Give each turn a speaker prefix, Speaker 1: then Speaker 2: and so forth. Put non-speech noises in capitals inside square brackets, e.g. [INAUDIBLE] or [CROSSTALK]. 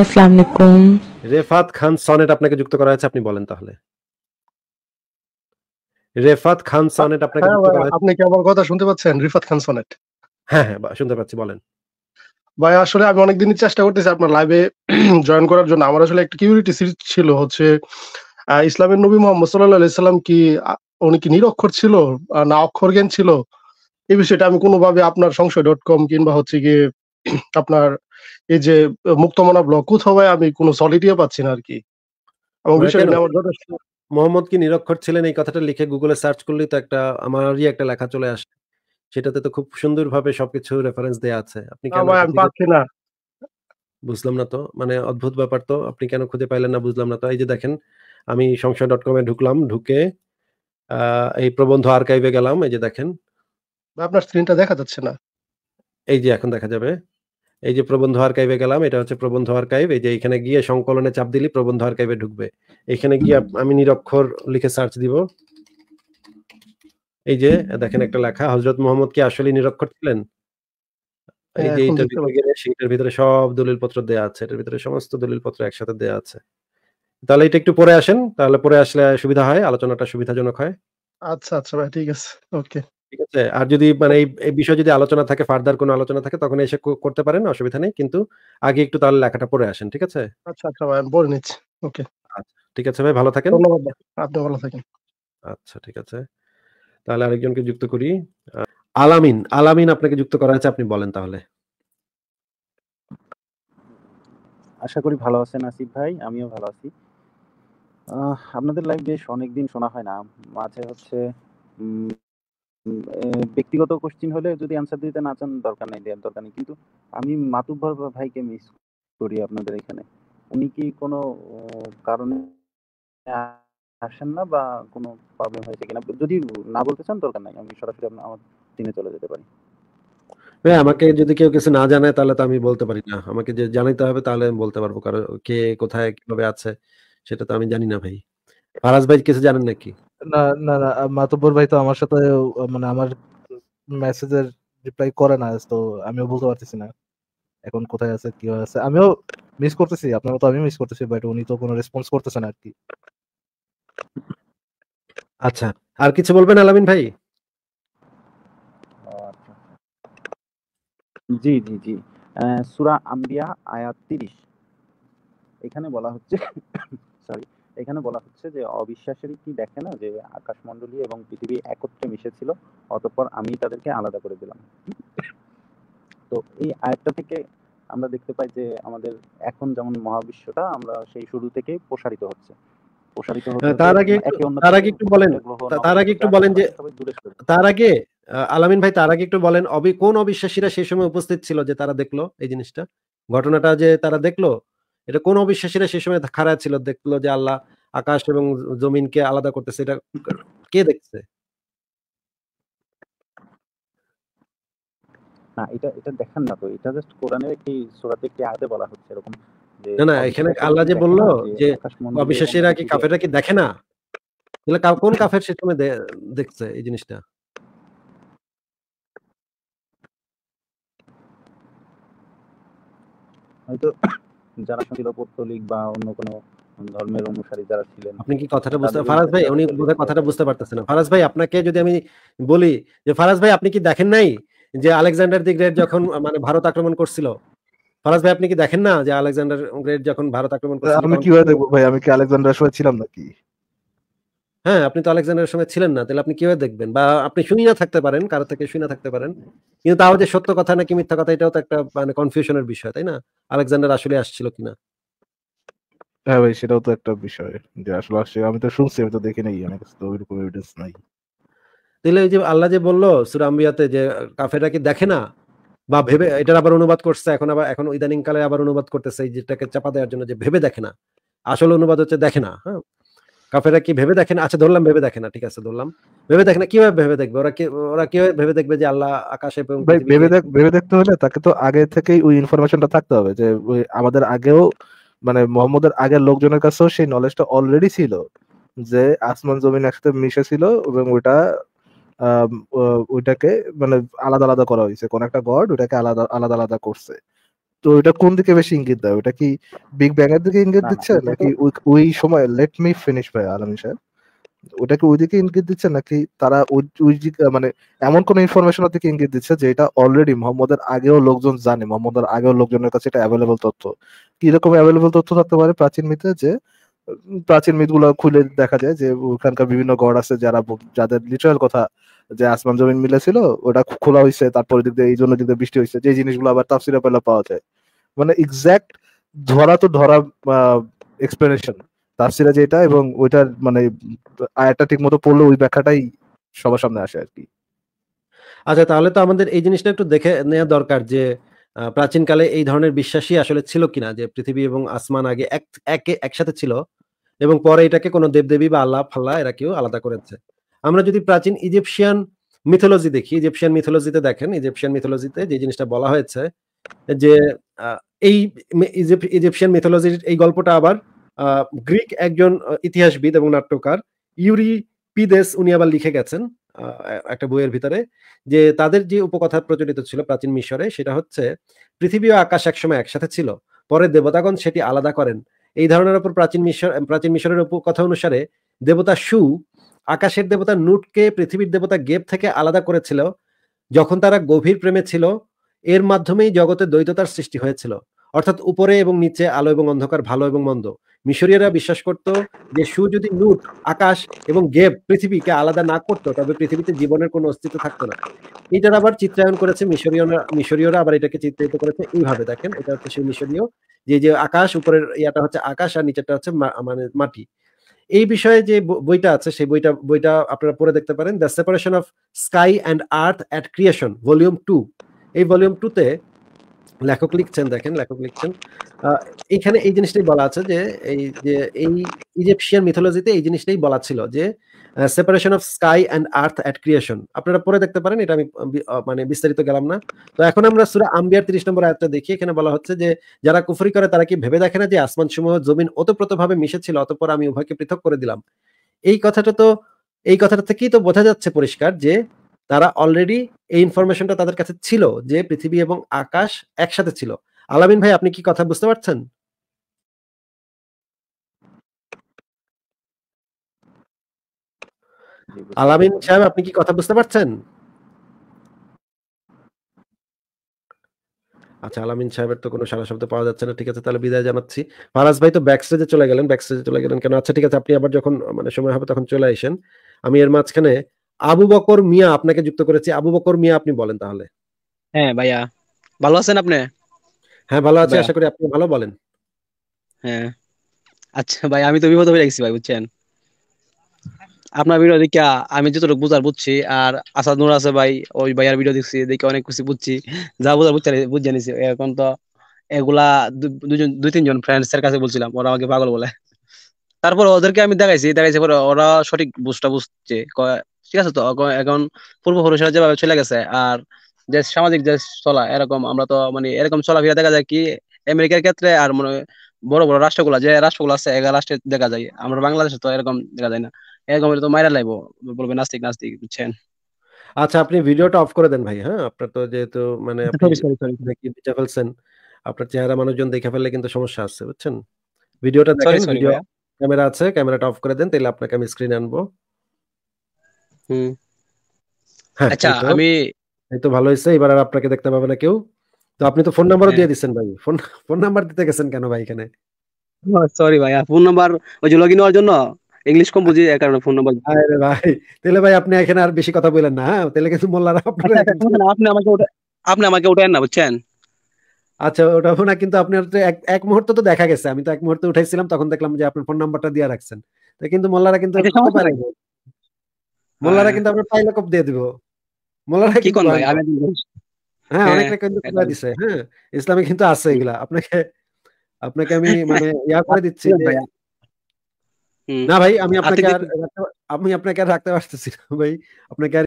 Speaker 1: আসসালামু আলাইকুম
Speaker 2: রেফাত খান সনেট আপনাকে যুক্ত করা হয়েছে আপনি বলেন তাহলে রেফাত খান সনেট আপনাকে যুক্ত করা হ্যাঁ, আপনি কি আমার কথা শুনতে পাচ্ছেন রেফাত খান সনেট হ্যাঁ হ্যাঁ শুনতে পাচ্ছি বলেন ভাই আসলে আমি অনেকদিনই চেষ্টা করতেছি আপনার লাইভে জয়েন [CLEARS THROAT] করার জন্য আমার আসলে একটা কিউরিটি সিরিজ ছিল হচ্ছে ইসলামের নবী মোহাম্মদ সাল্লাহ কি উনি কি নিরক্ষর ছিল না অক্ষর জ্ঞান ছিল এই বিষয়টা আমি কোনোভাবে আপনার সংশয় ডট কম কিংবা হচ্ছে গিয়ে [CLEARS THROAT] আপনার এই যে মুক্তমনা ব্লক কোথাও আমি কোনো সলিডিও পাচ্ছি না আর কি আমার বিষয়টা মানে আমার যথেষ্ট মোহাম্মদ কি নিরক্ষর ছিলেন এই কথাটা লিখে গুগলে সার্চ করলেই তো একটা আমারই একটা লেখা চলে আসে সেটাতে তো খুব ভাবে সবকিছু রেফারেন্স দেয়া আছে আপনি কেন পাচ্ছি না বুঝলাম না তো মানে অদ্ভুত ব্যাপার তো আপনি কেন খুঁজে পাইলেন না বুঝলাম না তো এই যে দেখেন আমি সংশয় ডট এ ঢুকলাম ঢুকে এই প্রবন্ধ আর্কাইভে গেলাম এই যে দেখেন আপনার স্ক্রিনটা দেখা যাচ্ছে না এই যে এখন দেখা যাবে এই যে প্রবন্ধ আর্কাইভে গেলাম এটা হচ্ছে প্রবন্ধ আর্কাইভ এই যে এখানে গিয়ে সংকলনে চাপ দিলি প্রবন্ধ আর্কাইভে ঢুকবে এখানে গিয়ে আমি নিরক্ষর লিখে সার্চ দিব এই যে দেখেন একটা লেখা হজরত মোহাম্মদ কি আসলে নিরক্ষর ছিলেন এই হ্যাঁ, যে এটার ভিতরে সব দলিল পত্র দেয়া আছে এটার ভিতরে সমস্ত দলিল পত্র একসাথে দেয়া আছে তাহলে এটা একটু পরে আসেন তাহলে পরে আসলে সুবিধা হয় আলোচনাটা সুবিধাজনক হয় আচ্ছা আচ্ছা ভাই ঠিক আছে ওকে ঠিক আছে আর যদি মানে এই বিষয়ে যদি আলোচনা থাকে ফার্দার কোনো আলোচনা থাকে তখন এসে করতে পারেন অসুবিধা নেই কিন্তু আগে একটু তাহলে লেখাটা পড়ে আসেন ঠিক আছে আচ্ছা আচ্ছা ভাই আমি নিচ্ছি ওকে আচ্ছা, ঠিক আছে ভাই ভালো থাকেন ধন্যবাদ আপনি ভালো থাকেন আচ্ছা ঠিক আছে তাহলে আরেকজনকে যুক্ত করি আলামিন আলামিন আপনাকে যুক্ত করা আছে আপনি বলেন তাহলে
Speaker 1: আশা করি ভালো আছেন আসিফ ভাই আমিও ভালো আছি আপনাদের লাইভ বেশ অনেকদিন শোনা হয় না মাঝে হচ্ছে ব্যক্তিগত কোশ্চিন হলে যদি অ্যান্সার দিতে না চান দরকার নাই দেওয়ার দরকার নেই কিন্তু আমি মাতুব্বর ভাইকে মিস করি আপনাদের এখানে উনি কি কোনো কারণে আসেন না বা কোনো প্রবলেম হয়েছে কিনা যদি না বলতে চান দরকার নাই আমি সরাসরি আমার টিমে চলে যেতে পারি
Speaker 2: হ্যাঁ আমাকে যদি কেউ কিছু না জানায় তাহলে তো আমি বলতে পারি না আমাকে যে জানাইতে হবে তাহলে আমি বলতে পারবো কারণ কে কোথায় কিভাবে আছে সেটা তো আমি জানি না ভাই ফারাজ ভাই কিছু জানেন নাকি
Speaker 3: না না না মাতব্বর ভাই তো আমার সাথে মানে আমার মেসেজের রিপ্লাই করে না তো আমিও বলতে পারতেছি না এখন কোথায় আছে কি আছে আমিও মিস করতেছি আপনার মতো আমি মিস করতেছি বাট উনি তো কোনো রেসপন্স করতেছেন আর কি
Speaker 2: আচ্ছা আর কিছু বলবেন আলামিন ভাই
Speaker 1: জি জি জি সুরা আম্বিয়া আয়াত 30 এখানে বলা হচ্ছে সরি [COUGHS] এখানে বলা হচ্ছে যে অবিশ্বাসেরই কি দেখে না যে আকাশমণ্ডলী এবং পৃথিবী একত্রে মিশেছিল অতঃপর আমি তাদেরকে আলাদা করে দিলাম তো এই আয়টা থেকে আমরা দেখতে পাই যে আমাদের এখন যেমন মহাবিশ্বটা আমরা সেই শুরু থেকে প্রসারিত হচ্ছে প্রসারিত হচ্ছে তার আগে তার আগে একটু বলেন তার আগে একটু বলেন যে
Speaker 2: তার আগে আলামিন ভাই তার আগে একটু বলেন অবি কোন অবিশ্বাসীরা সেই সময় উপস্থিত ছিল যে তারা দেখলো এই জিনিসটা ঘটনাটা যে তারা দেখলো এটা কোন অবিশ্বাসীরা সে সময় খারাপ ছিল দেখলো যে আল্লাহ আকাশ এবং জমিনকে আলাদা করতেছে
Speaker 1: এটা কে দেখছে না এটা এটা দেখেন না তো এটা জাস্ট কোরআনের একটি সূরাতে আয়াতে বলা হচ্ছে এরকম না না এখানে আল্লাহ যে বললো যে
Speaker 2: অবিশ্বাসীরা কি কাফেররা কি দেখে না তাহলে কোন কাফের সে দেখছে এই জিনিসটা
Speaker 3: হয়তো
Speaker 1: যারা ছিল পৌত্তলিক বা অন্য কোনো ধর্মের অনুসারী যারা ছিলেন আপনি কি কথাটা বুঝতে ফারাজ ভাই
Speaker 2: উনি বোধহয় কথাটা বুঝতে পারতেছেন না ফারাজ ভাই আপনাকে যদি আমি বলি যে ফারাজ ভাই আপনি কি দেখেন নাই যে আলেকজান্ডার দি গ্রেট যখন মানে ভারত আক্রমণ করছিল ফারাজ ভাই আপনি কি দেখেন না যে আলেকজান্ডার গ্রেট যখন ভারত আক্রমণ করছিল আমি কি কিভাবে
Speaker 3: দেখব ভাই আমি কি আলেকজান্ডার সময় ছিলাম নাকি
Speaker 2: হ্যাঁ আপনি তো আলেকজান্ডারের সময় ছিলেন না তাহলে আপনি কিভাবে দেখবেন বা আপনি শুনি না থাকতে পারেন কারো থেকে শুনি না থাকতে পারেন কিন্তু তাও যে সত্য কথা নাকি মিথ্যা কথা এটাও তো একটা মানে কনফিউশনের বিষয় তাই না আলেকজান্ডার আসলে আসছিল
Speaker 3: কিনা হ্যাঁ ভাই সেটাও তো একটা বিষয় যে আসলে আসছে আমি তো শুনছি আমি তো দেখি নাই আমার কাছে তো ওইরকম এভিডেন্স নাই
Speaker 2: তাহলে ওই যে আল্লাহ যে বললো সুরাম্বিয়াতে যে কাফেরা কি দেখে না বা ভেবে এটার আবার অনুবাদ করছে এখন আবার এখন ইদানিং কালে আবার অনুবাদ করতেছে যেটাকে চাপা দেওয়ার জন্য যে ভেবে দেখে না আসল অনুবাদ হচ্ছে দেখে না হ্যাঁ কাফেরা কি ভেবে দেখেন আচ্ছা ধরলাম ভেবে দেখে না ঠিক আছে ধরলাম ভেবে দেখে না কিভাবে ভেবে দেখবে ওরা কি ওরা কিভাবে ভেবে দেখবে যে আল্লাহ আকাশে ভেবে দেখ
Speaker 3: ভেবে দেখতে হলে তাকে তো আগে থেকেই ওই ইনফরমেশনটা থাকতে হবে যে আমাদের আগেও মানে মোহাম্মদের আগের লোকজনের কাছেও সেই নলেজটা অলরেডি ছিল যে আসমান জমিন একসাথে মিশে ছিল এবং ওটা ওইটাকে মানে আলাদা আলাদা করা হয়েছে কোন একটা গড ওটাকে আলাদা আলাদা আলাদা করছে তো ওটা কোন দিকে বেশি ইঙ্গিত দেয় ওটা কি বিগ ব্যাং এর দিকে ইঙ্গিত দিচ্ছে নাকি ওই সময় লেট মি ফিনিশ ভাই আলম সাহেব ওটাকে ওইদিকে ইঙ্গিত দিচ্ছে নাকি তারা ওই দিকে মানে এমন কোন ইনফরমেশনের দিকে ইঙ্গিত দিচ্ছে যে এটা অলরেডি মোহাম্মদের আগেও লোকজন জানে মোহাম্মদের আগেও লোকজনের কাছে এটা অ্যাভেলেবল তথ্য কি রকম অ্যাভেলেবল তথ্য থাকতে পারে প্রাচীন মিথে যে প্রাচীন মিথগুলো খুলে দেখা যায় যে ওখানকার বিভিন্ন গড় আছে যারা যাদের লিটারাল কথা যে আসমান জমিন মিলে ছিল ওটা খোলা হয়েছে তারপরে দিক এই জন্য দিক বৃষ্টি হয়েছে যে জিনিসগুলো আবার তাফসিরা পেলে পাওয়া যায় মানে এক্সাক্ট ধরা তো ধরা এক্সপ্লেনেশন তাফসিরা যেটা এবং ওইটার মানে আয়াটা ঠিক মতো পড়লে ওই ব্যাখ্যাটাই সবার সামনে আসে আর কি
Speaker 2: আচ্ছা তাহলে তো আমাদের এই জিনিসটা একটু দেখে নেওয়া দরকার যে প্রাচীনকালে এই ধরনের বিশ্বাসই আসলে ছিল কিনা যে পৃথিবী এবং আসমান আগে এক একে একসাথে ছিল এবং পরে এটাকে কোনো দেবদেবী বা আল্লাহ ফাল্লাহ এরা কেউ আলাদা করেছে আমরা যদি প্রাচীন ইজিপশিয়ান মিথোলজি দেখি ইজিপশিয়ান মিথোলজিতে দেখেন ইজিপশিয়ান মিথোলজিতে যে জিনিসটা বলা হয়েছে যে এই ইজিপশিয়ান মিথোলজির এই গল্পটা আবার গ্রিক একজন ইতিহাসবিদ এবং নাট্যকার ইউরি পিদেস উনি আবার লিখে গেছেন একটা বইয়ের ভিতরে যে তাদের যে উপকথা প্রচলিত ছিল প্রাচীন মিশরে সেটা হচ্ছে পৃথিবী ও আকাশ একসময় একসাথে ছিল পরে দেবতাগণ সেটি আলাদা করেন এই ধারণার উপর প্রাচীন মিশর প্রাচীন মিশরের উপকথা অনুসারে দেবতা সু আকাশের দেবতা নুটকে পৃথিবীর দেবতা গেপ থেকে আলাদা করেছিল যখন তারা গভীর প্রেমে ছিল এর মাধ্যমেই জগতে দ্বৈততার সৃষ্টি হয়েছিল অর্থাৎ উপরে এবং নিচে আলো এবং অন্ধকার ভালো এবং মন্দ মিশরীয়রা বিশ্বাস করত যে সু যদি নুট আকাশ এবং গেপ পৃথিবীকে আলাদা না করতো তবে পৃথিবীতে জীবনের কোনো অস্তিত্ব থাকতো না এটার আবার চিত্রায়ন করেছে মিশরীয়রা মিশরীয়রা আবার এটাকে চিত্রায়িত করেছে এইভাবে দেখেন এটা হচ্ছে সেই মিশরীয় যে যে আকাশ উপরের ইয়াটা হচ্ছে আকাশ আর নিচেরটা হচ্ছে মানে মাটি এই বিষয়ে যে বইটা আছে সেই বইটা বইটা আপনারা পড়ে দেখতে পারেন the separation of sky and earth at creation volume two এই ভলিউম টুতে লেখক লিখছেন দেখেন লেখক লিখছেন এখানে এই জিনিসটাই বলা আছে যে এই যে এই ইজিপশিয়ান মিথোলজিতে এই জিনিসটাই বলা ছিল যে separation of sky and earth at creation আপনারা পরে দেখতে পারেন এটা আমি মানে বিস্তারিত গেলাম না তো এখন আমরা সুরা আম্বিয়ার তিরিশ নম্বর আয়াতটা দেখি এখানে বলা হচ্ছে যে যারা কুফরি করে তারা কি ভেবে দেখে না যে আসমান সমূহ জমিন অতপ্রতভাবে মিশেছিল অতপর আমি উভয়কে পৃথক করে দিলাম এই কথাটা তো এই কথাটা থেকেই তো বোঝা যাচ্ছে পরিষ্কার যে তারা অলরেডি এই ইনফরমেশনটা তাদের কাছে ছিল যে পৃথিবী এবং আকাশ একসাথে ছিল আলামিন ভাই আপনি কি কথা বুঝতে পারছেন আলামিন সাহেব আপনি কি কথা বুঝতে পারছেন আচ্ছা আলামিন সাহেবের তো কোনো সারা শব্দ পাওয়া যাচ্ছে না ঠিক আছে তাহলে বিদায় জানাচ্ছি ফারাজ ভাই তো ব্যাক স্টেজে চলে গেলেন ব্যাক স্টেজে চলে গেলেন কেন আচ্ছা ঠিক আছে আপনি আবার যখন মানে সময় হবে তখন চলে আসেন আমি এর মাঝখানে আবু বকর মিয়া আপনাকে যুক্ত করেছি আবু বকর মিয়া আপনি বলেন তাহলে হ্যাঁ ভাইয়া ভালো আছেন আপনি হ্যাঁ ভালো আছি আশা করি আপনি ভালো বলেন হ্যাঁ আচ্ছা ভাই আমি তো বিপদ হয়ে গেছি ভাই বুঝছেন আপনার ভিডিও দেখে আমি যতটুকু বুঝার বুঝছি আর আসাদ নূর আছে ভাই ওই ভাইয়ার ভিডিও দেখছি দেখে অনেক খুশি বুঝছি যা বুঝার বুঝতে বুঝে নিছি এখন তো এগুলা দুজন দুই তিনজন ফ্রেন্ডস এর কাছে বলছিলাম ওরা আমাকে পাগল বলে তারপর ওদেরকে আমি দেখাইছি দেখাইছি পরে ওরা সঠিক বুঝটা বুঝছে ঠিক আছে তো এখন পূর্ব যেভাবে চলে গেছে আর যে সামাজিক যে চলা এরকম আমরা তো মানে এরকম চলাফেরা দেখা যায় কি আমেরিকার ক্ষেত্রে আর মনে বড় বড় রাষ্ট্রগুলো যে রাষ্ট্রগুলো আছে এগারো রাষ্ট্রে দেখা যায় আমরা বাংলাদেশে তো এরকম দেখা যায় না এরকম তো মাইরা লাইব বলবে নাস্তিক নাস্তিক বুঝছেন আচ্ছা আপনি ভিডিওটা অফ করে দেন ভাই হ্যাঁ আপনার তো যেহেতু মানে আচ্ছা, ফেলছেন আপনার চেহারা মানুষজন দেখে ফেললে কিন্তু সমস্যা আছে বুঝছেন ভিডিওটা দেখেন ভিডিও ক্যামেরা আছে ক্যামেরাটা অফ করে দেন তাহলে আপনাকে আমি স্ক্রিনে আনবো হ্যাঁ, আচ্ছা আমি এই তো ভালো হয়েছে এবার আর আপনাকে দেখতে পাবে না কেউ তো আপনি তো ফোন নাম্বারও হ্যাঁ। দিয়ে দিচ্ছেন ভাই ফোন ফোন নাম্বার দিতে গেছেন কেন ভাই এখানে সরি ভাই ফোন নাম্বার ওই যে লগইন হওয়ার জন্য ইংলিশ কম বুঝি এর কারণে ফোন নাম্বার ভাই তাহলে ভাই আপনি এখানে আর বেশি কথা বলেন না হ্যাঁ? তাহলে কিন্তু মোল্লারা আচ্ছা, আপনি আমাকে
Speaker 3: ওটা আপনি আমাকে ওটা না বুঝছেন
Speaker 2: আচ্ছা ওটা না কিন্তু আপনার তো এক মুহূর্ত তো দেখা গেছে আমি তো এক মুহূর্তে উঠাইছিলাম তখন দেখলাম যে আপনার ফোন নাম্বারটা দিয়ে রাখছেন তো কিন্তু মোল্লারা কিন্তু আচ্ছা, মোল্লারা হ্যাঁ। কিন্তু আমরা পাইলে কপ দিয়ে দিব মোল্লারা কি কোন হ্যাঁ অনেক
Speaker 3: হ্যাঁ অনেকটা কিন্তু খোলা দিছে
Speaker 2: হ্যাঁ ইসলামে কিন্তু আছে এগুলা আপনাকে আপনাকে আমি [LAUGHS] মানে ইয়া করে দিচ্ছি হ্যাঁ,
Speaker 3: না ভাই আমি আপনাকে আর
Speaker 2: আমি আপনাকে আর রাখতে পারতেছি ভাই আপনাকে আর